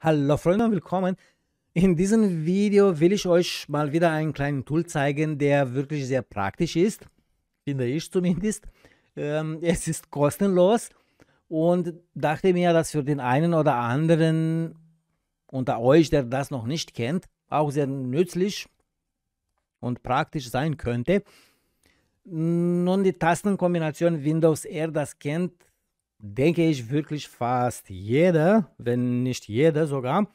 Hallo Freunde und willkommen. In diesem Video will ich euch mal wieder einen kleinen Tool zeigen, der wirklich sehr praktisch ist, finde ich zumindest. Ähm, es ist kostenlos und dachte mir, dass für den einen oder anderen unter euch, der das noch nicht kennt, auch sehr nützlich und praktisch sein könnte. Nun, die Tastenkombination Windows R, das kennt denke ich, wirklich fast jeder, wenn nicht jeder sogar,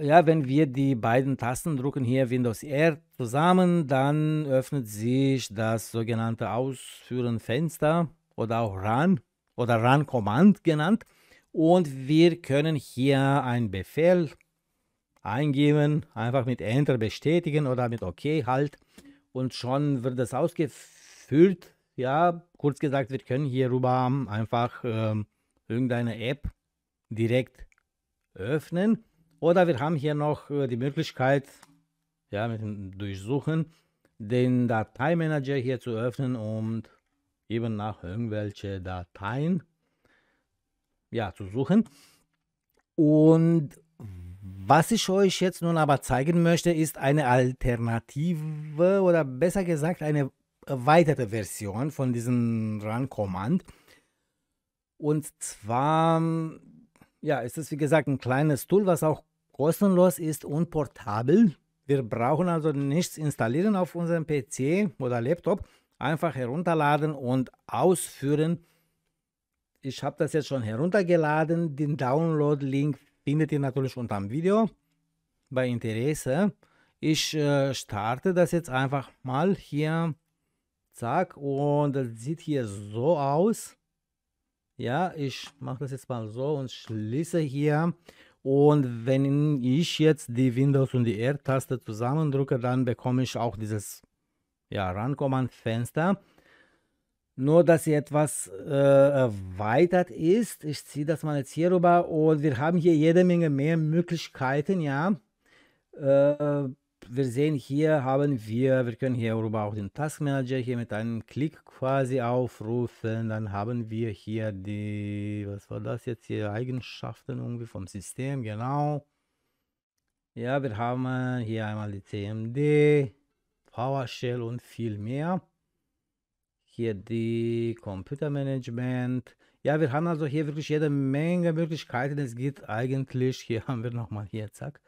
ja, wenn wir die beiden Tasten drücken, hier Windows R zusammen, dann öffnet sich das sogenannte Ausführenfenster oder auch RAN oder RAN-Command genannt. Und wir können hier einen Befehl eingeben, einfach mit Enter bestätigen oder mit OK halt. Und schon wird das ausgeführt ja, kurz gesagt, wir können hier rüber einfach ähm, irgendeine App direkt öffnen. Oder wir haben hier noch äh, die Möglichkeit, ja, mit dem Durchsuchen, den Dateimanager hier zu öffnen und eben nach irgendwelche Dateien ja, zu suchen. Und was ich euch jetzt nun aber zeigen möchte, ist eine Alternative oder besser gesagt eine erweiterte Version von diesem Run-Command. Und zwar, ja, es wie gesagt ein kleines Tool, was auch kostenlos ist und portabel. Wir brauchen also nichts installieren auf unserem PC oder Laptop, einfach herunterladen und ausführen. Ich habe das jetzt schon heruntergeladen. Den Download-Link findet ihr natürlich unter dem Video bei Interesse. Ich äh, starte das jetzt einfach mal hier Zack, und das sieht hier so aus. Ja, ich mache das jetzt mal so und schließe hier. Und wenn ich jetzt die Windows und die R-Taste zusammendrücke, dann bekomme ich auch dieses ja, Rankommand-Fenster. Nur, dass sie etwas äh, erweitert ist. Ich ziehe das mal jetzt hier rüber und wir haben hier jede Menge mehr Möglichkeiten, ja. Äh, wir sehen hier haben wir, wir können hier rüber auch den Task Manager hier mit einem Klick quasi aufrufen. Dann haben wir hier die, was war das jetzt hier, Eigenschaften irgendwie vom System, genau. Ja, wir haben äh, hier einmal die CMD, PowerShell und viel mehr. Hier die Computermanagement. Ja, wir haben also hier wirklich jede Menge Möglichkeiten. Es geht eigentlich, hier haben wir nochmal hier, zack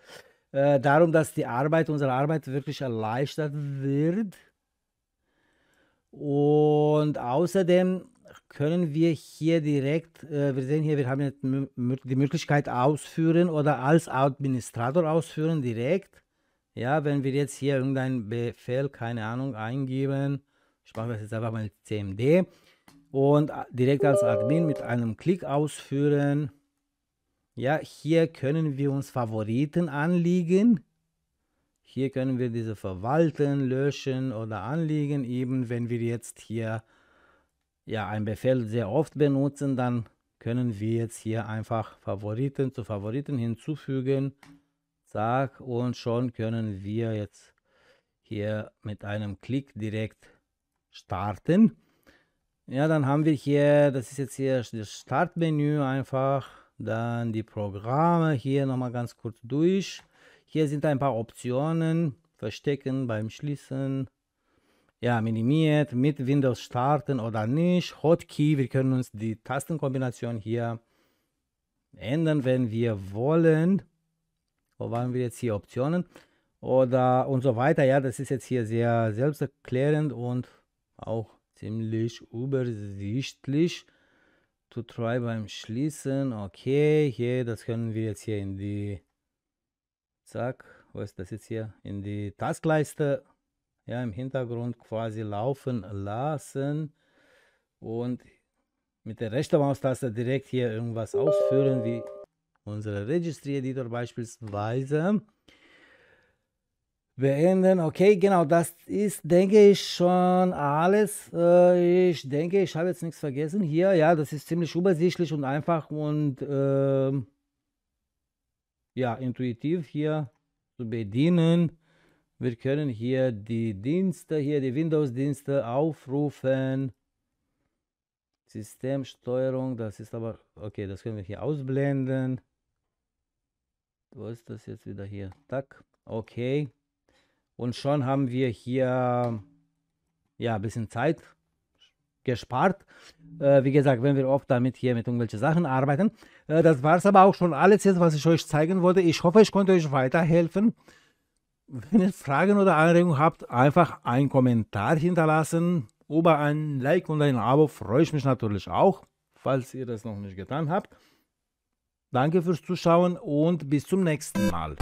äh, darum, dass die Arbeit, unsere Arbeit wirklich erleichtert wird. Und außerdem können wir hier direkt, äh, wir sehen hier, wir haben die Möglichkeit ausführen oder als Administrator ausführen direkt. Ja, wenn wir jetzt hier irgendeinen Befehl, keine Ahnung, eingeben, ich mache das jetzt einfach mal mit CMD und äh, direkt als Admin mit einem Klick ausführen. Ja, hier können wir uns Favoriten anlegen. Hier können wir diese verwalten, löschen oder anlegen. Eben wenn wir jetzt hier ja einen Befehl sehr oft benutzen, dann können wir jetzt hier einfach Favoriten zu Favoriten hinzufügen. Zack, und schon können wir jetzt hier mit einem Klick direkt starten. Ja, dann haben wir hier, das ist jetzt hier das Startmenü einfach dann die Programme hier nochmal ganz kurz durch. Hier sind ein paar Optionen. Verstecken beim Schließen. Ja, minimiert. Mit Windows starten oder nicht. Hotkey. Wir können uns die Tastenkombination hier ändern, wenn wir wollen. Wo waren wir jetzt hier? Optionen. Oder und so weiter. Ja, das ist jetzt hier sehr selbsterklärend und auch ziemlich übersichtlich. To try beim Schließen. Okay, hier, das können wir jetzt hier in die. Zack, was ist das jetzt hier? In die Taskleiste. Ja, im Hintergrund quasi laufen lassen. Und mit der rechten Maustaste direkt hier irgendwas ausführen, wie unsere Registry-Editor beispielsweise beenden. Okay, genau, das ist, denke ich, schon alles. Äh, ich denke, ich habe jetzt nichts vergessen hier. Ja, das ist ziemlich übersichtlich und einfach und äh, ja, intuitiv hier zu bedienen. Wir können hier die Dienste, hier die Windows-Dienste aufrufen. Systemsteuerung, das ist aber, okay, das können wir hier ausblenden. Wo ist das jetzt wieder hier? Tack, okay. Und schon haben wir hier ja ein bisschen Zeit gespart. Äh, wie gesagt, wenn wir oft damit hier mit irgendwelchen Sachen arbeiten. Äh, das war es aber auch schon alles jetzt, was ich euch zeigen wollte. Ich hoffe, ich konnte euch weiterhelfen. Wenn ihr Fragen oder Anregungen habt, einfach einen Kommentar hinterlassen. Über ein Like und ein Abo freue ich mich natürlich auch, falls ihr das noch nicht getan habt. Danke fürs Zuschauen und bis zum nächsten Mal.